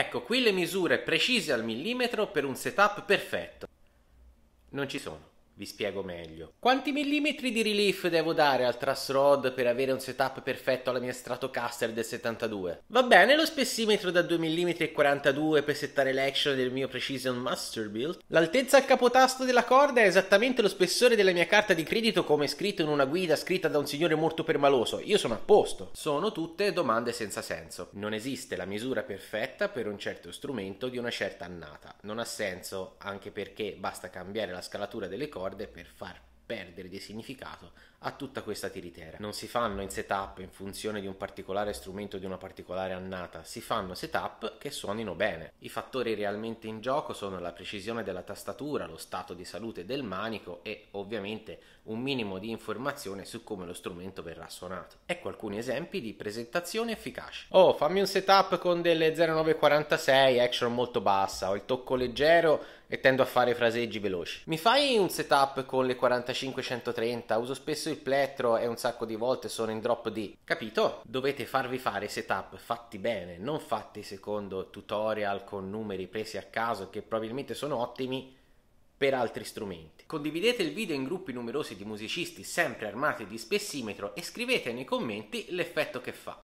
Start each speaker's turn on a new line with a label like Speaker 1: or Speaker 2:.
Speaker 1: Ecco qui le misure precise al millimetro per un setup perfetto. Non ci sono. Vi spiego meglio. Quanti millimetri di relief devo dare al truss rod per avere un setup perfetto alla mia Stratocaster del 72? Va bene lo spessimetro da 2 mm e 42 per settare l'action del mio Precision Master Build? L'altezza al capotasto della corda è esattamente lo spessore della mia carta di credito come scritto in una guida scritta da un signore molto permaloso. Io sono a posto. Sono tutte domande senza senso. Non esiste la misura perfetta per un certo strumento di una certa annata. Non ha senso anche perché basta cambiare la scalatura delle corde de perfar. perdere di significato a tutta questa tiritera. Non si fanno in setup in funzione di un particolare strumento di una particolare annata, si fanno setup che suonino bene. I fattori realmente in gioco sono la precisione della tastatura, lo stato di salute del manico e ovviamente un minimo di informazione su come lo strumento verrà suonato. Ecco alcuni esempi di presentazione efficace. Oh, fammi un setup con delle 0946 action molto bassa, ho il tocco leggero e tendo a fare fraseggi veloci. Mi fai un setup con le 45 530, uso spesso il plettro e un sacco di volte sono in drop D. Capito? Dovete farvi fare setup fatti bene, non fatti secondo tutorial con numeri presi a caso che probabilmente sono ottimi per altri strumenti. Condividete il video in gruppi numerosi di musicisti sempre armati di spessimetro e scrivete nei commenti l'effetto che fa.